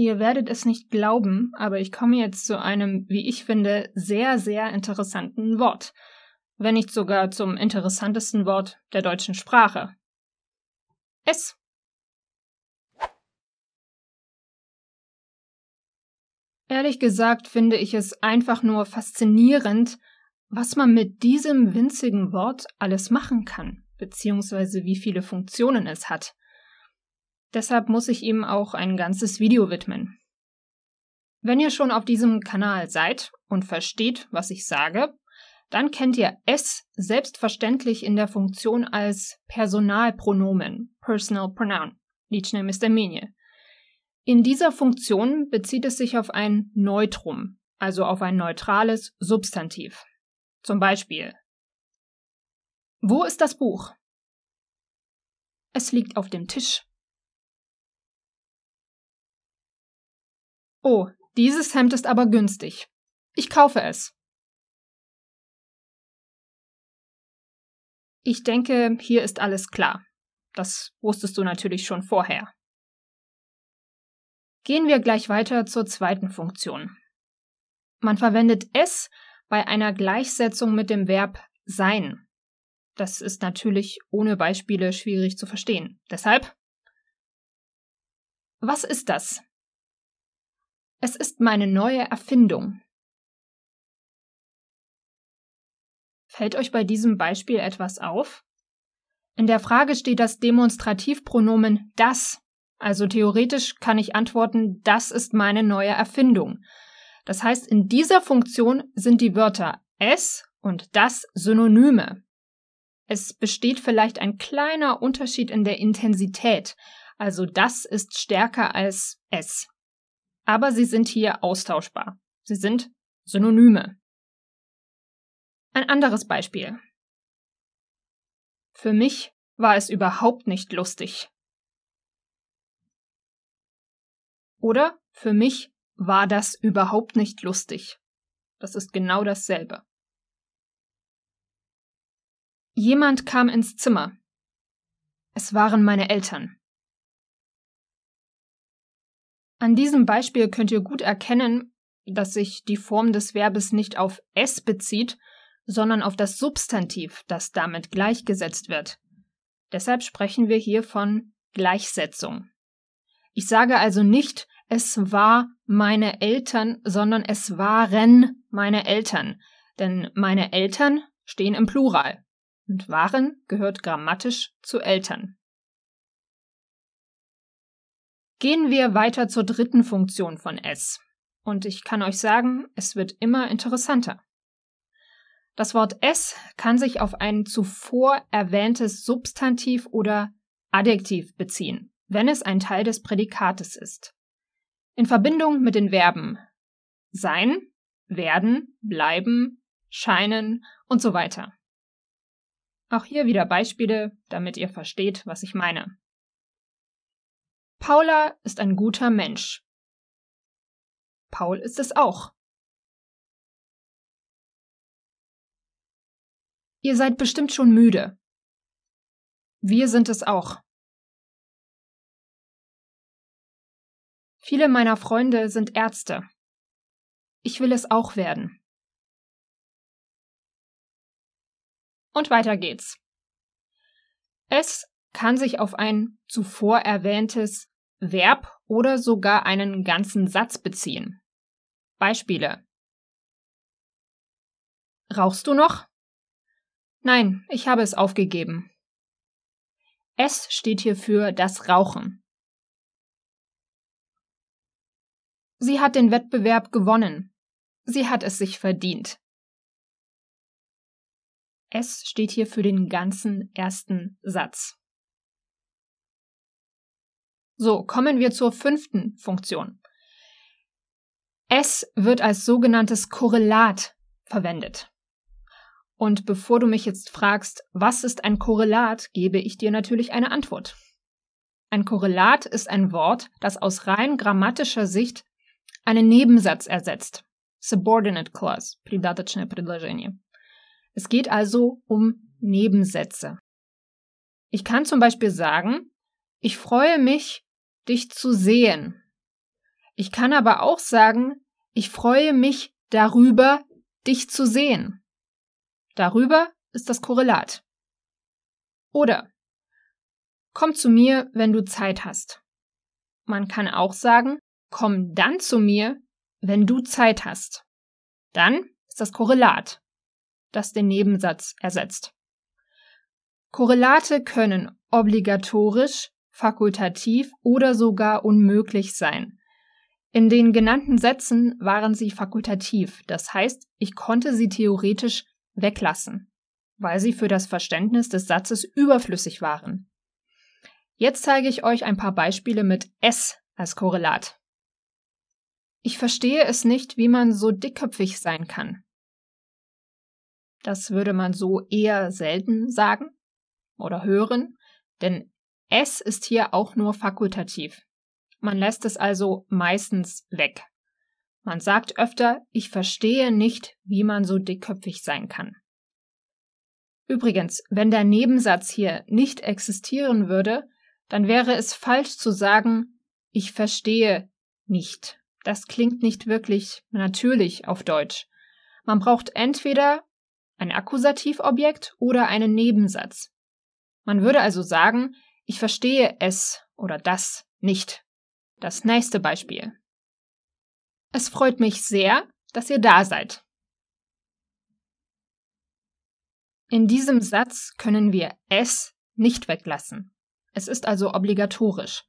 Ihr werdet es nicht glauben, aber ich komme jetzt zu einem, wie ich finde, sehr, sehr interessanten Wort. Wenn nicht sogar zum interessantesten Wort der deutschen Sprache. Es. Ehrlich gesagt finde ich es einfach nur faszinierend, was man mit diesem winzigen Wort alles machen kann, beziehungsweise wie viele Funktionen es hat. Deshalb muss ich ihm auch ein ganzes Video widmen. Wenn ihr schon auf diesem Kanal seid und versteht, was ich sage, dann kennt ihr es selbstverständlich in der Funktion als Personalpronomen, Personal Pronoun, liczne местоимение. In dieser Funktion bezieht es sich auf ein Neutrum, also auf ein neutrales Substantiv. Zum Beispiel, wo ist das Buch? Es liegt auf dem Tisch. Oh, dieses Hemd ist aber günstig. Ich kaufe es. Ich denke, hier ist alles klar. Das wusstest du natürlich schon vorher. Gehen wir gleich weiter zur zweiten Funktion. Man verwendet es bei einer Gleichsetzung mit dem Verb sein. Das ist natürlich ohne Beispiele schwierig zu verstehen. Deshalb, was ist das? Es ist meine neue Erfindung. Fällt euch bei diesem Beispiel etwas auf? In der Frage steht das Demonstrativpronomen das, also theoretisch kann ich antworten, das ist meine neue Erfindung. Das heißt, in dieser Funktion sind die Wörter es und das Synonyme. Es besteht vielleicht ein kleiner Unterschied in der Intensität, also das ist stärker als es aber sie sind hier austauschbar. Sie sind Synonyme. Ein anderes Beispiel. Für mich war es überhaupt nicht lustig. Oder für mich war das überhaupt nicht lustig. Das ist genau dasselbe. Jemand kam ins Zimmer. Es waren meine Eltern. An diesem Beispiel könnt ihr gut erkennen, dass sich die Form des Verbes nicht auf es bezieht, sondern auf das Substantiv, das damit gleichgesetzt wird. Deshalb sprechen wir hier von Gleichsetzung. Ich sage also nicht, es war meine Eltern, sondern es waren meine Eltern. Denn meine Eltern stehen im Plural und waren gehört grammatisch zu Eltern. Gehen wir weiter zur dritten Funktion von S. Und ich kann euch sagen, es wird immer interessanter. Das Wort S kann sich auf ein zuvor erwähntes Substantiv oder Adjektiv beziehen, wenn es ein Teil des Prädikates ist. In Verbindung mit den Verben sein, werden, bleiben, scheinen und so weiter. Auch hier wieder Beispiele, damit ihr versteht, was ich meine. Paula ist ein guter Mensch. Paul ist es auch. Ihr seid bestimmt schon müde. Wir sind es auch. Viele meiner Freunde sind Ärzte. Ich will es auch werden. Und weiter geht's. Es kann sich auf ein zuvor erwähntes Verb oder sogar einen ganzen Satz beziehen. Beispiele. Rauchst du noch? Nein, ich habe es aufgegeben. Es steht hier für das Rauchen. Sie hat den Wettbewerb gewonnen. Sie hat es sich verdient. Es steht hier für den ganzen ersten Satz. So, kommen wir zur fünften Funktion. S wird als sogenanntes Korrelat verwendet. Und bevor du mich jetzt fragst, was ist ein Korrelat, gebe ich dir natürlich eine Antwort. Ein Korrelat ist ein Wort, das aus rein grammatischer Sicht einen Nebensatz ersetzt. Subordinate clause, придаточное предложение. Es geht also um Nebensätze. Ich kann zum Beispiel sagen, ich freue mich dich zu sehen. Ich kann aber auch sagen, ich freue mich darüber, dich zu sehen. Darüber ist das Korrelat. Oder komm zu mir, wenn du Zeit hast. Man kann auch sagen, komm dann zu mir, wenn du Zeit hast. Dann ist das Korrelat, das den Nebensatz ersetzt. Korrelate können obligatorisch fakultativ oder sogar unmöglich sein. In den genannten Sätzen waren sie fakultativ, das heißt, ich konnte sie theoretisch weglassen, weil sie für das Verständnis des Satzes überflüssig waren. Jetzt zeige ich euch ein paar Beispiele mit S als Korrelat. Ich verstehe es nicht, wie man so dickköpfig sein kann. Das würde man so eher selten sagen oder hören, denn S ist hier auch nur fakultativ. Man lässt es also meistens weg. Man sagt öfter, ich verstehe nicht, wie man so dickköpfig sein kann. Übrigens, wenn der Nebensatz hier nicht existieren würde, dann wäre es falsch zu sagen, ich verstehe nicht. Das klingt nicht wirklich natürlich auf Deutsch. Man braucht entweder ein Akkusativobjekt oder einen Nebensatz. Man würde also sagen, ich verstehe es oder das nicht. Das nächste Beispiel. Es freut mich sehr, dass ihr da seid. In diesem Satz können wir es nicht weglassen. Es ist also obligatorisch.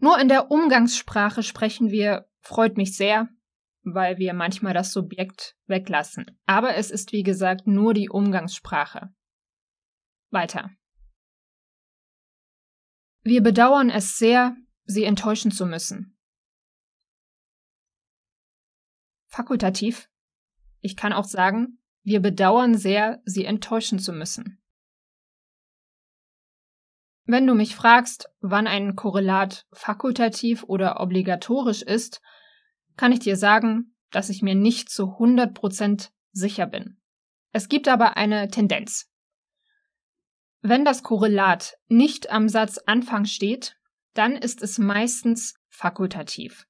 Nur in der Umgangssprache sprechen wir freut mich sehr, weil wir manchmal das Subjekt weglassen. Aber es ist wie gesagt nur die Umgangssprache. Weiter. Wir bedauern es sehr, Sie enttäuschen zu müssen. Fakultativ. Ich kann auch sagen, wir bedauern sehr, Sie enttäuschen zu müssen. Wenn du mich fragst, wann ein Korrelat fakultativ oder obligatorisch ist, kann ich dir sagen, dass ich mir nicht zu 100% sicher bin. Es gibt aber eine Tendenz. Wenn das Korrelat nicht am Satz Anfang steht, dann ist es meistens fakultativ.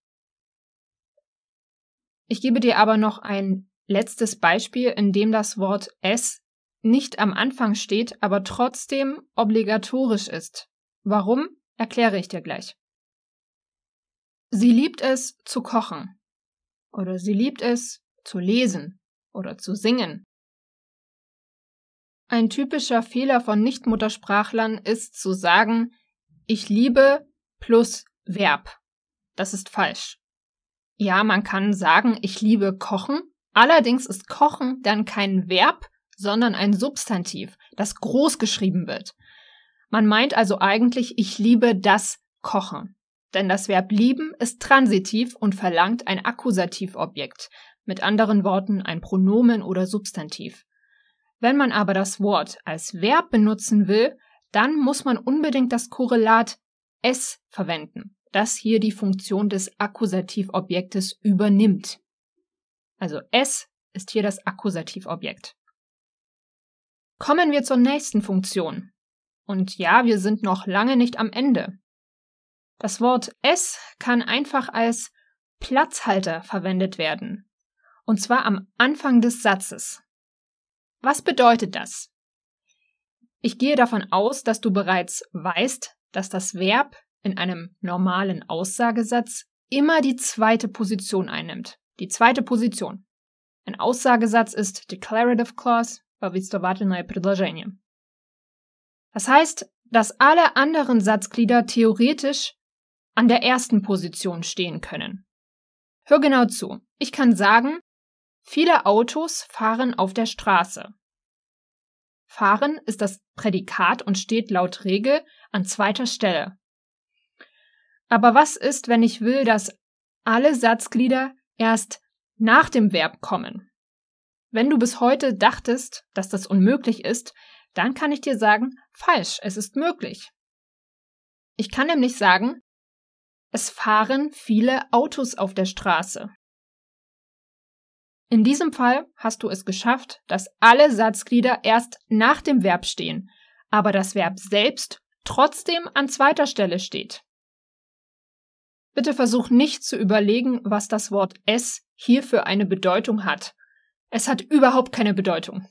Ich gebe dir aber noch ein letztes Beispiel, in dem das Wort es nicht am Anfang steht, aber trotzdem obligatorisch ist. Warum, erkläre ich dir gleich. Sie liebt es zu kochen oder sie liebt es zu lesen oder zu singen ein typischer Fehler von Nichtmuttersprachlern ist zu sagen, ich liebe plus Verb. Das ist falsch. Ja, man kann sagen, ich liebe Kochen. Allerdings ist Kochen dann kein Verb, sondern ein Substantiv, das groß geschrieben wird. Man meint also eigentlich, ich liebe das Kochen. Denn das Verb lieben ist transitiv und verlangt ein Akkusativobjekt, mit anderen Worten ein Pronomen oder Substantiv. Wenn man aber das Wort als Verb benutzen will, dann muss man unbedingt das Korrelat es verwenden, das hier die Funktion des Akkusativobjektes übernimmt. Also es ist hier das Akkusativobjekt. Kommen wir zur nächsten Funktion. Und ja, wir sind noch lange nicht am Ende. Das Wort es kann einfach als Platzhalter verwendet werden. Und zwar am Anfang des Satzes. Was bedeutet das? Ich gehe davon aus, dass du bereits weißt, dass das Verb in einem normalen Aussagesatz immer die zweite Position einnimmt. Die zweite Position. Ein Aussagesatz ist Declarative Clause, Das heißt, dass alle anderen Satzglieder theoretisch an der ersten Position stehen können. Hör genau zu. Ich kann sagen, Viele Autos fahren auf der Straße. Fahren ist das Prädikat und steht laut Regel an zweiter Stelle. Aber was ist, wenn ich will, dass alle Satzglieder erst nach dem Verb kommen? Wenn du bis heute dachtest, dass das unmöglich ist, dann kann ich dir sagen, falsch, es ist möglich. Ich kann nämlich sagen, es fahren viele Autos auf der Straße. In diesem Fall hast du es geschafft, dass alle Satzglieder erst nach dem Verb stehen, aber das Verb selbst trotzdem an zweiter Stelle steht. Bitte versuch nicht zu überlegen, was das Wort es hier für eine Bedeutung hat. Es hat überhaupt keine Bedeutung.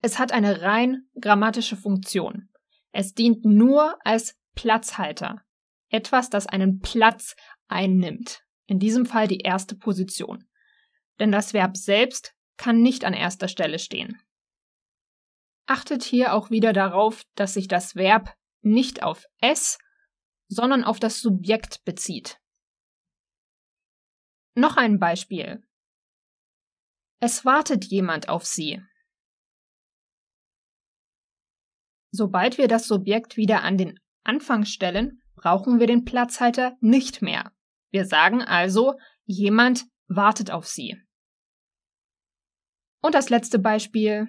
Es hat eine rein grammatische Funktion. Es dient nur als Platzhalter. Etwas, das einen Platz einnimmt. In diesem Fall die erste Position denn das Verb selbst kann nicht an erster Stelle stehen. Achtet hier auch wieder darauf, dass sich das Verb nicht auf es, sondern auf das Subjekt bezieht. Noch ein Beispiel. Es wartet jemand auf Sie. Sobald wir das Subjekt wieder an den Anfang stellen, brauchen wir den Platzhalter nicht mehr. Wir sagen also, jemand wartet auf Sie. Und das letzte Beispiel.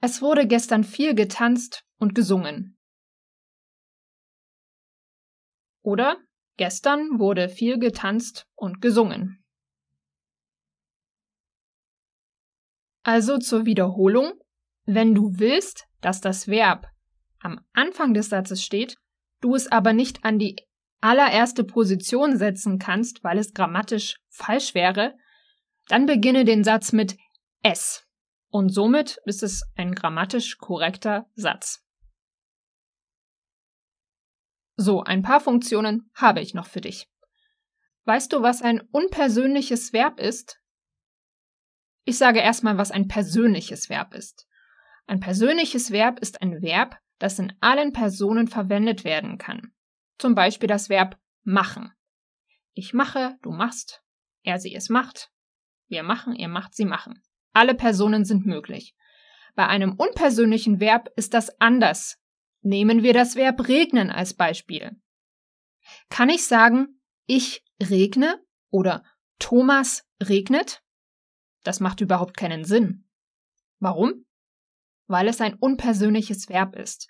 Es wurde gestern viel getanzt und gesungen. Oder gestern wurde viel getanzt und gesungen. Also zur Wiederholung, wenn du willst, dass das Verb am Anfang des Satzes steht, du es aber nicht an die allererste Position setzen kannst, weil es grammatisch falsch wäre, dann beginne den Satz mit S. Und somit ist es ein grammatisch korrekter Satz. So, ein paar Funktionen habe ich noch für dich. Weißt du, was ein unpersönliches Verb ist? Ich sage erstmal, was ein persönliches Verb ist. Ein persönliches Verb ist ein Verb, das in allen Personen verwendet werden kann. Zum Beispiel das Verb machen. Ich mache, du machst, er sie es macht, wir machen, ihr macht, sie machen. Alle Personen sind möglich. Bei einem unpersönlichen Verb ist das anders. Nehmen wir das Verb regnen als Beispiel. Kann ich sagen, ich regne oder Thomas regnet? Das macht überhaupt keinen Sinn. Warum? Weil es ein unpersönliches Verb ist.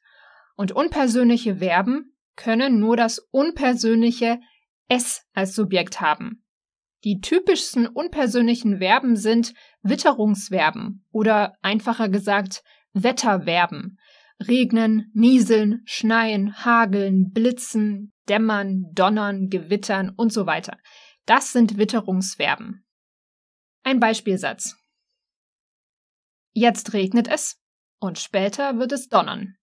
Und unpersönliche Verben können nur das unpersönliche S als Subjekt haben. Die typischsten unpersönlichen Verben sind Witterungsverben oder einfacher gesagt Wetterverben. Regnen, nieseln, schneien, hageln, blitzen, dämmern, donnern, gewittern und so weiter. Das sind Witterungsverben. Ein Beispielsatz. Jetzt regnet es und später wird es donnern.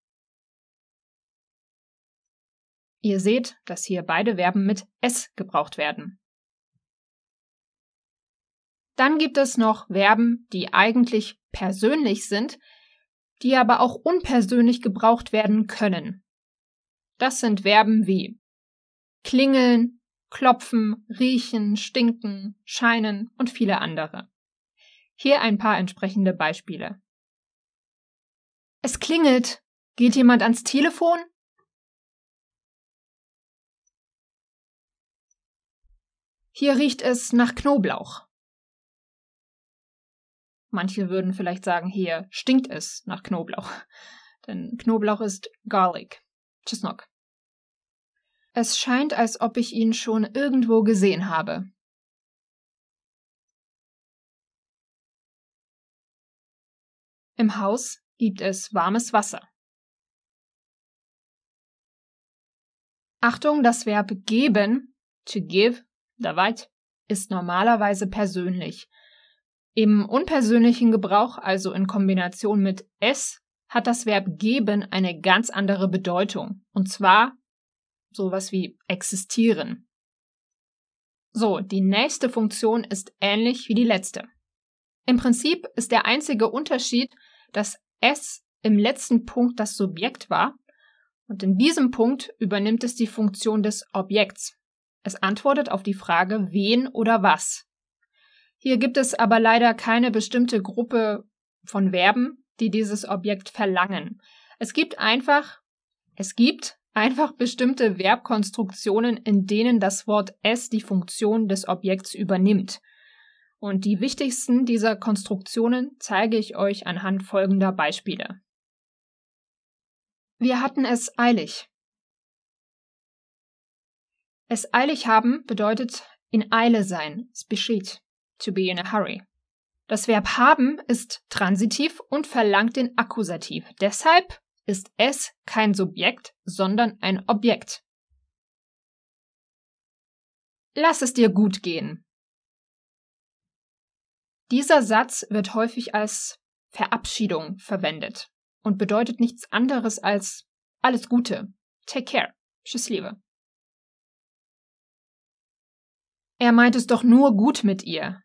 Ihr seht, dass hier beide Verben mit S gebraucht werden. Dann gibt es noch Verben, die eigentlich persönlich sind, die aber auch unpersönlich gebraucht werden können. Das sind Verben wie klingeln, klopfen, riechen, stinken, scheinen und viele andere. Hier ein paar entsprechende Beispiele. Es klingelt. Geht jemand ans Telefon? Hier riecht es nach Knoblauch. Manche würden vielleicht sagen, hier stinkt es nach Knoblauch. Denn Knoblauch ist Garlic, Chestnut. Es scheint, als ob ich ihn schon irgendwo gesehen habe. Im Haus gibt es warmes Wasser. Achtung, das Verb geben, to give, dabei, ist normalerweise persönlich. Im unpersönlichen Gebrauch, also in Kombination mit es, hat das Verb geben eine ganz andere Bedeutung. Und zwar sowas wie existieren. So, die nächste Funktion ist ähnlich wie die letzte. Im Prinzip ist der einzige Unterschied, dass es im letzten Punkt das Subjekt war und in diesem Punkt übernimmt es die Funktion des Objekts. Es antwortet auf die Frage wen oder was. Hier gibt es aber leider keine bestimmte Gruppe von Verben, die dieses Objekt verlangen. Es gibt einfach, es gibt einfach bestimmte Verbkonstruktionen, in denen das Wort es die Funktion des Objekts übernimmt. Und die wichtigsten dieser Konstruktionen zeige ich euch anhand folgender Beispiele. Wir hatten es eilig. Es eilig haben bedeutet in Eile sein, es besteht to be in a hurry. Das Verb haben ist transitiv und verlangt den Akkusativ. Deshalb ist es kein Subjekt, sondern ein Objekt. Lass es dir gut gehen. Dieser Satz wird häufig als Verabschiedung verwendet und bedeutet nichts anderes als alles Gute, take care, Tschüss, Liebe. Er meint es doch nur gut mit ihr.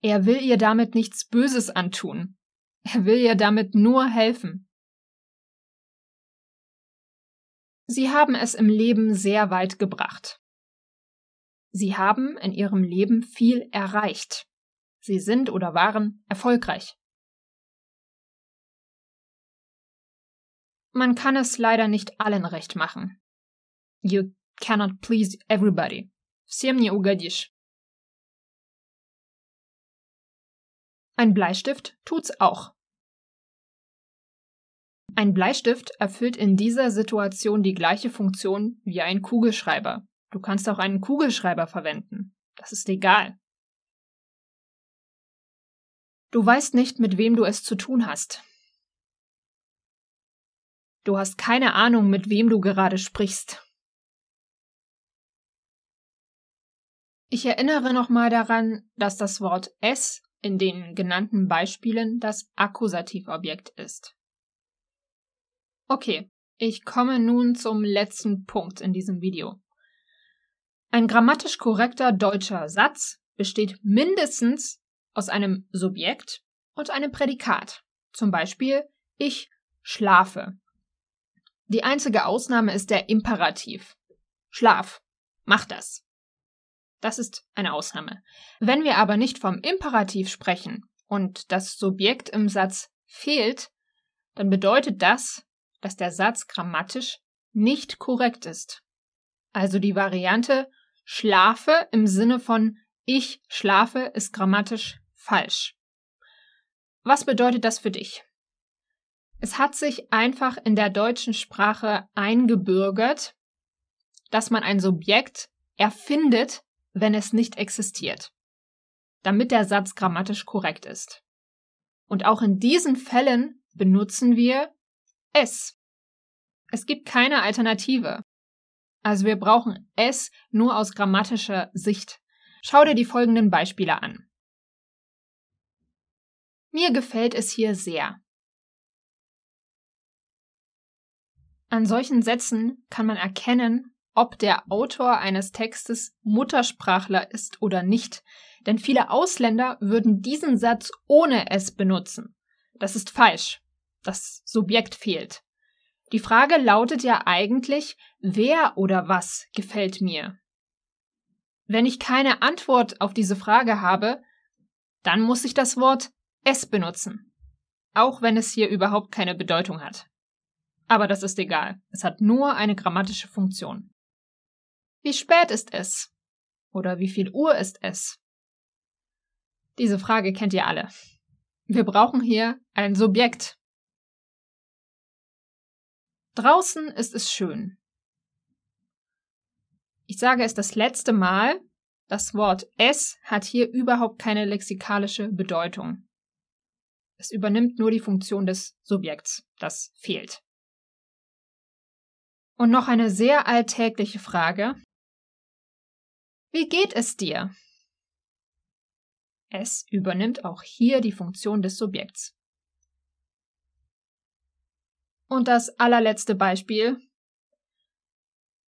Er will ihr damit nichts Böses antun. Er will ihr damit nur helfen. Sie haben es im Leben sehr weit gebracht. Sie haben in ihrem Leben viel erreicht. Sie sind oder waren erfolgreich. Man kann es leider nicht allen recht machen. You cannot please everybody. Всем не угодишь. Ein Bleistift tut's auch. Ein Bleistift erfüllt in dieser Situation die gleiche Funktion wie ein Kugelschreiber. Du kannst auch einen Kugelschreiber verwenden. Das ist egal. Du weißt nicht, mit wem du es zu tun hast. Du hast keine Ahnung, mit wem du gerade sprichst. Ich erinnere nochmal daran, dass das Wort S in den genannten Beispielen das Akkusativobjekt ist. Okay, ich komme nun zum letzten Punkt in diesem Video. Ein grammatisch korrekter deutscher Satz besteht mindestens aus einem Subjekt und einem Prädikat. Zum Beispiel ich schlafe. Die einzige Ausnahme ist der Imperativ. Schlaf. Mach das. Das ist eine Ausnahme. Wenn wir aber nicht vom Imperativ sprechen und das Subjekt im Satz fehlt, dann bedeutet das, dass der Satz grammatisch nicht korrekt ist. Also die Variante schlafe im Sinne von ich schlafe ist grammatisch falsch. Was bedeutet das für dich? Es hat sich einfach in der deutschen Sprache eingebürgert, dass man ein Subjekt erfindet, wenn es nicht existiert, damit der Satz grammatisch korrekt ist. Und auch in diesen Fällen benutzen wir es. Es gibt keine Alternative. Also wir brauchen es nur aus grammatischer Sicht. Schau dir die folgenden Beispiele an. Mir gefällt es hier sehr. An solchen Sätzen kann man erkennen, ob der Autor eines Textes Muttersprachler ist oder nicht, denn viele Ausländer würden diesen Satz ohne es benutzen. Das ist falsch. Das Subjekt fehlt. Die Frage lautet ja eigentlich, wer oder was gefällt mir? Wenn ich keine Antwort auf diese Frage habe, dann muss ich das Wort es benutzen, auch wenn es hier überhaupt keine Bedeutung hat. Aber das ist egal, es hat nur eine grammatische Funktion. Wie spät ist es? Oder wie viel Uhr ist es? Diese Frage kennt ihr alle. Wir brauchen hier ein Subjekt. Draußen ist es schön. Ich sage es das letzte Mal, das Wort es hat hier überhaupt keine lexikalische Bedeutung. Es übernimmt nur die Funktion des Subjekts, das fehlt. Und noch eine sehr alltägliche Frage, wie geht es dir? Es übernimmt auch hier die Funktion des Subjekts. Und das allerletzte Beispiel.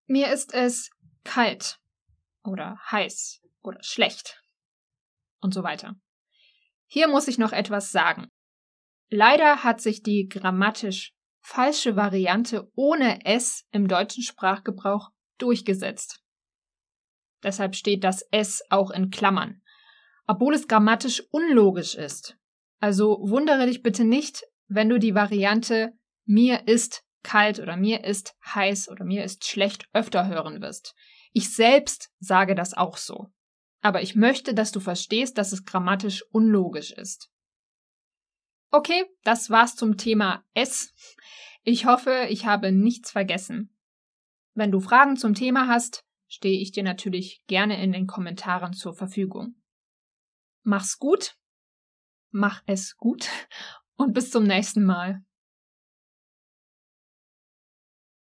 Mir ist es kalt oder heiß oder schlecht und so weiter. Hier muss ich noch etwas sagen. Leider hat sich die grammatisch falsche Variante ohne S im deutschen Sprachgebrauch durchgesetzt. Deshalb steht das S auch in Klammern. Obwohl es grammatisch unlogisch ist. Also wundere dich bitte nicht, wenn du die Variante mir ist kalt oder mir ist heiß oder mir ist schlecht öfter hören wirst. Ich selbst sage das auch so. Aber ich möchte, dass du verstehst, dass es grammatisch unlogisch ist. Okay, das war's zum Thema S. Ich hoffe, ich habe nichts vergessen. Wenn du Fragen zum Thema hast, stehe ich dir natürlich gerne in den Kommentaren zur Verfügung. Mach's gut, mach es gut und bis zum nächsten Mal.